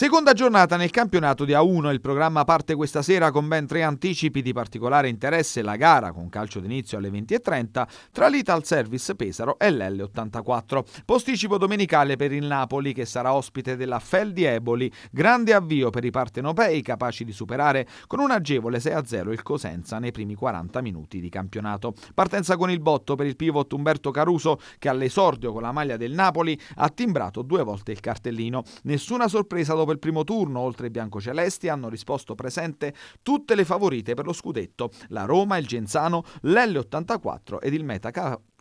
Seconda giornata nel campionato di A1, il programma parte questa sera con ben tre anticipi di particolare interesse la gara con calcio d'inizio alle 20.30 tra l'Ital Service Pesaro e l'L84. Posticipo domenicale per il Napoli che sarà ospite della Fel di Eboli, grande avvio per i partenopei capaci di superare con un agevole 6-0 il Cosenza nei primi 40 minuti di campionato. Partenza con il botto per il pivot Umberto Caruso che all'esordio con la maglia del Napoli ha timbrato due volte il cartellino. Nessuna sorpresa dopo dopo il primo turno, oltre ai biancocelesti, hanno risposto presente tutte le favorite per lo scudetto, la Roma, il Genzano, l'L84 ed il Meta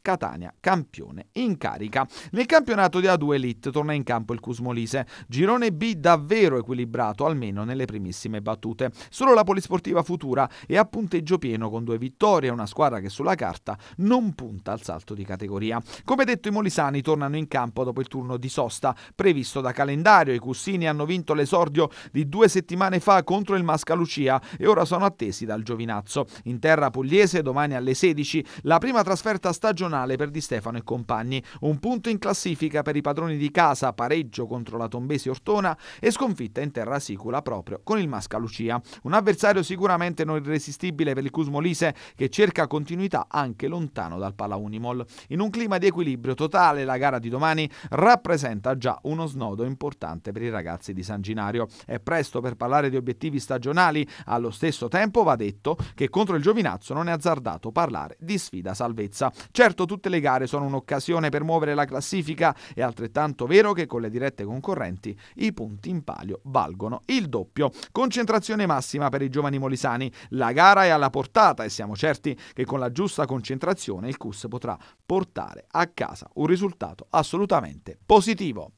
Catania, campione in carica. Nel campionato di A2 Elite torna in campo il Cusmolise, girone B davvero equilibrato, almeno nelle primissime battute. Solo la Polisportiva Futura è a punteggio pieno con due vittorie, una squadra che sulla carta non punta al salto di categoria. Come detto i molisani tornano in campo dopo il turno di sosta previsto da calendario. I Cussini hanno vinto l'esordio di due settimane fa contro il Mascalucia e ora sono attesi dal Giovinazzo. In terra pugliese domani alle 16 la prima trasferta stagionale eccezionale per Di Stefano e compagni. Un punto in classifica per i padroni di casa, pareggio contro la Tombesi Ortona e sconfitta in terra sicula proprio con il Masca Lucia. Un avversario sicuramente non irresistibile per il Cusmolise che cerca continuità anche lontano dal Pala Unimol. In un clima di equilibrio totale la gara di domani rappresenta già uno snodo importante per i ragazzi di San Ginario. È presto per parlare di obiettivi stagionali, allo stesso tempo va detto che contro il Giovinazzo non è azzardato parlare di sfida salvezza. Certo momento tutte le gare sono un'occasione per muovere la classifica, è altrettanto vero che con le dirette concorrenti i punti in palio valgono il doppio. Concentrazione massima per i giovani molisani, la gara è alla portata e siamo certi che con la giusta concentrazione il CUS potrà portare a casa un risultato assolutamente positivo.